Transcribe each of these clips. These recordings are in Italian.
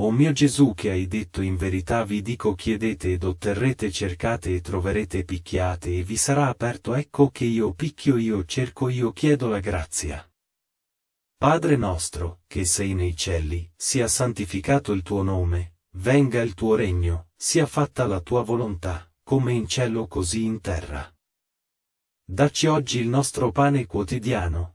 O mio Gesù che hai detto in verità vi dico chiedete ed otterrete cercate e troverete picchiate e vi sarà aperto ecco che io picchio io cerco io chiedo la grazia. Padre nostro, che sei nei cieli, sia santificato il tuo nome, venga il tuo regno, sia fatta la tua volontà, come in cielo così in terra. Dacci oggi il nostro pane quotidiano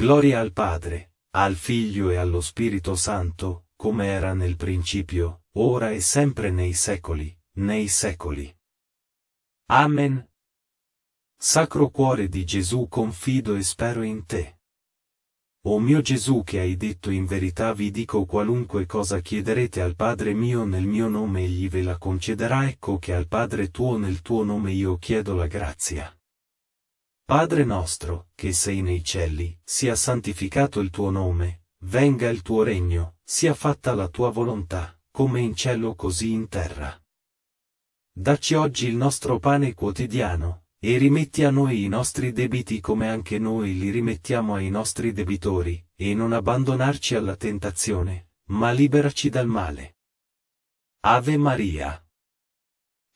Gloria al Padre, al Figlio e allo Spirito Santo, come era nel principio, ora e sempre nei secoli, nei secoli. Amen. Sacro cuore di Gesù confido e spero in te. O mio Gesù che hai detto in verità vi dico qualunque cosa chiederete al Padre mio nel mio nome egli ve la concederà ecco che al Padre tuo nel tuo nome io chiedo la grazia Padre nostro, che sei nei cieli, sia santificato il tuo nome, venga il tuo regno, sia fatta la tua volontà, come in cielo così in terra. Dacci oggi il nostro pane quotidiano, e rimetti a noi i nostri debiti come anche noi li rimettiamo ai nostri debitori, e non abbandonarci alla tentazione, ma liberaci dal male. Ave Maria.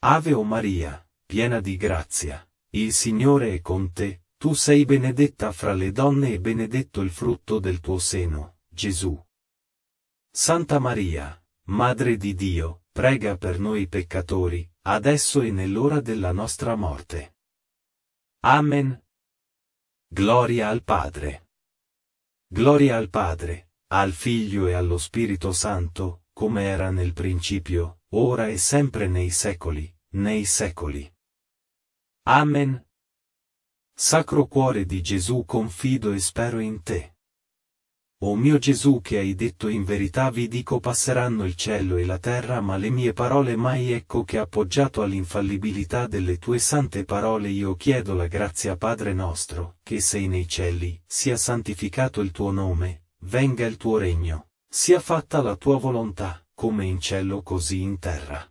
Ave o Maria, piena di grazia, il Signore è con te, tu sei benedetta fra le donne e benedetto il frutto del tuo seno, Gesù. Santa Maria, Madre di Dio, prega per noi peccatori, adesso e nell'ora della nostra morte. Amen. Gloria al Padre. Gloria al Padre, al Figlio e allo Spirito Santo, come era nel principio, ora e sempre nei secoli, nei secoli. Amen. Sacro cuore di Gesù confido e spero in te. O mio Gesù che hai detto in verità vi dico passeranno il cielo e la terra ma le mie parole mai ecco che appoggiato all'infallibilità delle tue sante parole io chiedo la grazia Padre nostro, che sei nei cieli, sia santificato il tuo nome, venga il tuo regno, sia fatta la tua volontà, come in cielo così in terra.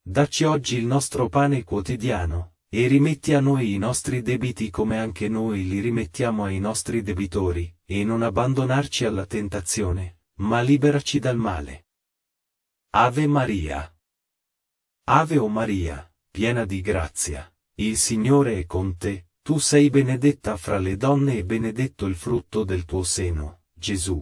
Dacci oggi il nostro pane quotidiano e rimetti a noi i nostri debiti come anche noi li rimettiamo ai nostri debitori, e non abbandonarci alla tentazione, ma liberaci dal male. Ave Maria. Ave o Maria, piena di grazia, il Signore è con te, tu sei benedetta fra le donne e benedetto il frutto del tuo seno, Gesù.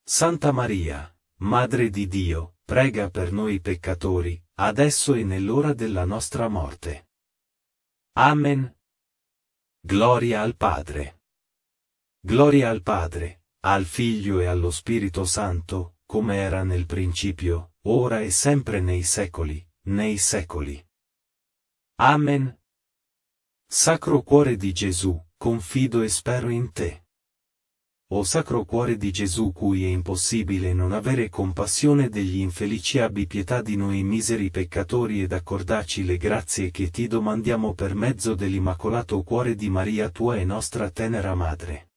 Santa Maria, Madre di Dio, prega per noi peccatori, adesso e nell'ora della nostra morte. Amen. Gloria al Padre. Gloria al Padre, al Figlio e allo Spirito Santo, come era nel principio, ora e sempre nei secoli, nei secoli. Amen. Sacro Cuore di Gesù, confido e spero in te o sacro cuore di Gesù cui è impossibile non avere compassione degli infelici abbi pietà di noi miseri peccatori ed accordaci le grazie che ti domandiamo per mezzo dell'immacolato cuore di Maria tua e nostra tenera madre.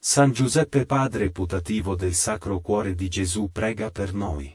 San Giuseppe Padre putativo del Sacro Cuore di Gesù prega per noi.